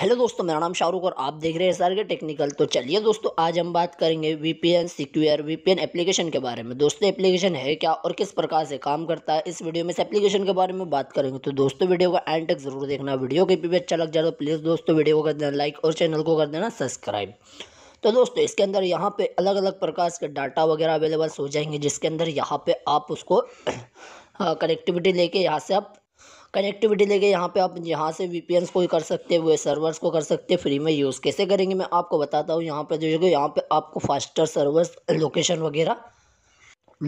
hello दोस्तों मेरा नाम शाहरुख और आप देख रहे हैं सारे टेक्निकल तो चलिए दोस्तों आज हम बात करेंगे वीपीएन सिक्योर वीपीएन एप्लीकेशन के बारे में दोस्तों एप्लीकेशन है क्या और किस प्रकार से काम करता है इस वीडियो में इस एप्लीकेशन के बारे में बात करेंगे तो दोस्तों वीडियो का एंड तक जरूर देखना वीडियो के भी अच्छा लग जाए तो प्लीज़ दोस्तों वीडियो को कर देना लाइक और चैनल को कर देना सब्सक्राइब तो दोस्तों इसके अंदर यहाँ पे अलग अलग प्रकार के डाटा वगैरह अवेलेबल हो जाएंगे जिसके अंदर यहाँ पर आप उसको कनेक्टिविटी हाँ, लेके यहाँ से आप कनेक्टिविटी लेके यहाँ पे आप यहाँ से वी को कर सकते हुए सर्वर्स को कर सकते हैं फ्री में यूज़ कैसे करेंगे मैं आपको बताता हूँ यहाँ पर जो है यहाँ पर आपको फास्टर सर्वर्स लोकेशन वगैरह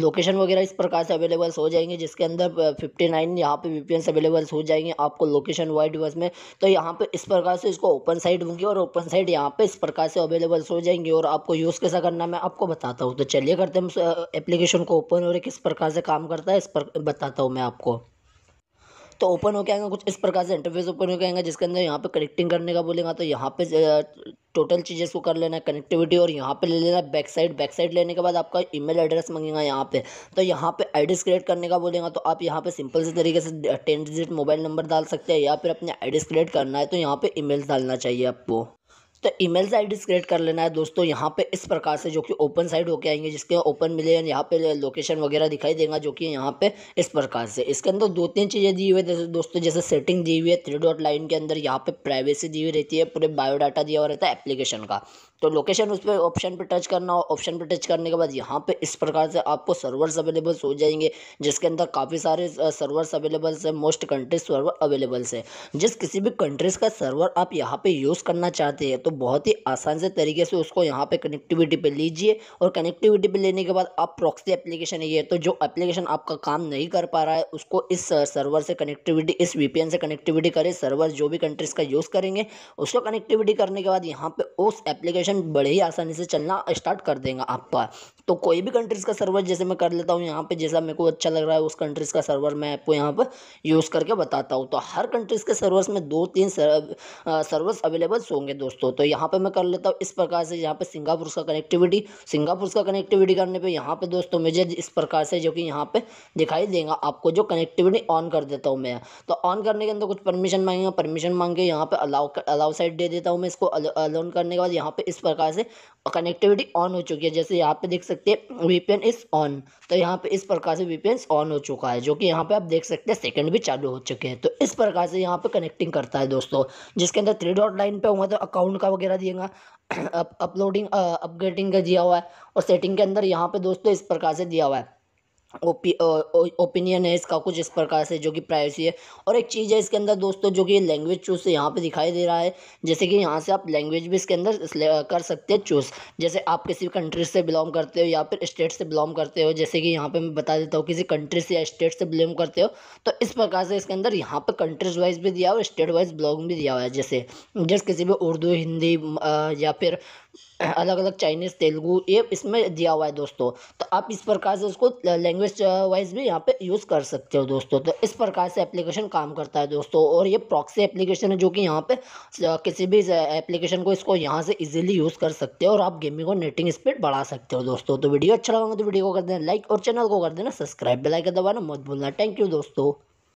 लोकेशन वगैरह इस प्रकार से अवेलेबल्स हो जाएंगे जिसके अंदर 59 नाइन यहाँ पर वी अवेलेबल्स हो जाएंगे आपको लोकेशन वाइड डिवाइस में तो यहाँ पे इस प्रकार से इसको ओपन साइड होंगी और ओपन साइड यहाँ पे इस प्रकार से अवेलेबल्स हो जाएंगे और आपको यूज़ कैसा करना मैं आपको बताता हूँ तो चलिए करते हैं एप्लीकेशन को ओपन और किस प्रकार से काम करता है इस पर बताता हूँ मैं आपको तो ओपन होकर आएगा कुछ इस प्रकार से इंटरफेस ओपन होकर आएगा जिसके अंदर यहाँ पे कनेक्टिंग करने का बोलेगा तो यहाँ पे टोटल चीज़ें को कर लेना है कनेक्टिविटी और यहाँ पे ले लेना बैक साइड बैक साइड लेने के बाद आपका ईमेल एड्रेस मांगेगा यहाँ पे तो यहाँ पे आईडीस क्रिएट करने का बोलेगा तो आप यहाँ पे सिंपल से तरीके से टेन डिजिट मोबाइल नंबर डाल सकते हैं या फिर अपने आईडीस क्रिएट करना है तो यहाँ पे ईमेल डालना चाहिए आपको तो ईमेल से आईडी क्रिएट कर लेना है दोस्तों यहाँ पे इस प्रकार से जो कि ओपन साइड होके आएंगे जिसके ओपन मिले यहाँ पे लोकेशन वगैरह दिखाई देगा जो कि यहाँ पे इस प्रकार से इसके अंदर दो तीन चीज़ें दी हुई है दोस्तों जैसे सेटिंग दी हुई है थ्री डॉट लाइन के अंदर यहाँ पे प्राइवेसी दी हुई रहती है पूरे बायोडाटा दिया हुआ रहता है एप्लीकेशन का तो लोकेशन उस पर ऑप्शन पर टच करना ऑप्शन पर टच करने के बाद यहाँ पे इस प्रकार से आपको सर्वर्स अवेलेबल्स हो जाएंगे जिसके अंदर काफ़ी सारे सर्वर्स अवेलेबल्स हैं मोस्ट कंट्रीज सर्वर अवेलेबल्स है जिस किसी भी कंट्रीज़ का सर्वर आप यहाँ पे यूज़ करना चाहते हैं तो बहुत ही आसान से तरीके से उसको यहाँ पर कनेक्टिविटी पर लीजिए और कनेक्टिविटी पर लेने के बाद आप प्रोक्सी एप्लीकेशन ये तो जो एप्लीकेशन आपका काम नहीं कर पा रहा है उसको इस सर्वर से कनेक्टिविटी इस वीपीएन से कनेक्टिविटी करें सर्वर जो भी कंट्रीज़ का यूज़ करेंगे उसको कनेक्टिविटी करने के बाद यहाँ पर उस एप्लीकेशन परसेंट बड़े ही आसानी से चलना स्टार्ट कर देगा आपका तो कोई भी कंट्रीज़ का सर्वर जैसे मैं कर लेता हूँ यहाँ पे जैसा मेरे को अच्छा लग रहा है उस कंट्रीज़ का सर्वर मैं आपको यहाँ पर यूज़ करके बताता हूँ तो हर कंट्रीज़ के सर्वर्स में दो तीन सर्वर्स अवेलेबल्स होंगे दोस्तों तो यहाँ पर मैं कर लेता हूँ इस प्रकार से यहाँ पे सिंगापुर का कनेक्टिविटी सिंगापुर का कनेक्टिविटी करने पर यहाँ पर दोस्तों मुझे इस प्रकार से जो कि यहाँ पर दिखाई देगा आपको जो कनेक्टिविटी ऑन कर देता हूँ मैं तो ऑन करने के अंदर कुछ परमिशन मांगेगा परमिशन मांग के यहाँ पर अलाउ अलाउ साइड दे देता हूँ मैं इसको अलाउन करने के बाद यहाँ पर इस प्रकार से कनेक्टिविटी ऑन हो चुकी है जैसे यहाँ पे देख सकते हैं वीपीएन इज़ ऑन तो यहाँ पे इस प्रकार से वीपीएन ऑन हो चुका है जो कि यहाँ पे आप देख सकते हैं सेकंड भी चालू हो चुके हैं तो इस प्रकार से यहाँ पे कनेक्टिंग करता है दोस्तों जिसके अंदर थ्री डॉट लाइन पे हुआ तो अकाउंट का वगैरह दिएगा अपलोडिंग अपग्रेडिंग का दिया हुआ है और सेटिंग के अंदर यहाँ पे दोस्तों इस प्रकार से दिया हुआ है ओपी ओपिनियन है इसका कुछ इस प्रकार से जो कि प्राइवेसी है और एक चीज़ है इसके अंदर दोस्तों जो कि लैंग्वेज चूज़ यहाँ पे दिखाई दे रहा है जैसे कि यहाँ से आप लैंग्वेज भी इसके अंदर कर सकते हैं चूज़ जैसे आप किसी कंट्री से बिलोंग करते हो या फिर स्टेट से बिलोंग करते हो जैसे कि यहाँ पर मैं बता देता हूँ किसी कंट्री से या स्टेट से बिलोंग करते हो तो इस प्रकार से इसके अंदर यहाँ पर कंट्रीज वाइज भी दिया और स्टेट वाइज बिलोंग भी दिया हुआ है जैसे जैसे किसी भी उर्दू हिंदी या फिर अलग अलग चाइनीज़ तेलुगू ये इसमें दिया हुआ है दोस्तों तो आप इस प्रकार से उसको लैंग्वेज वाइज भी यहाँ पे यूज़ कर सकते हो दोस्तों तो इस प्रकार से एप्लीकेशन काम करता है दोस्तों और ये प्रॉक्सी एप्लीकेशन है जो कि यहाँ पे किसी भी एप्लीकेशन को इसको यहाँ से इजीली यूज़ कर सकते हो और आप गेमिंग और नेटिंग स्पीड बढ़ा सकते हो दोस्तों तो वीडियो अच्छा लगा तो वीडियो को कर देना लाइक और चैनल को कर देना सब्सक्राइब बेलाइकन दबाना मत भूलना थैंक यू दोस्तों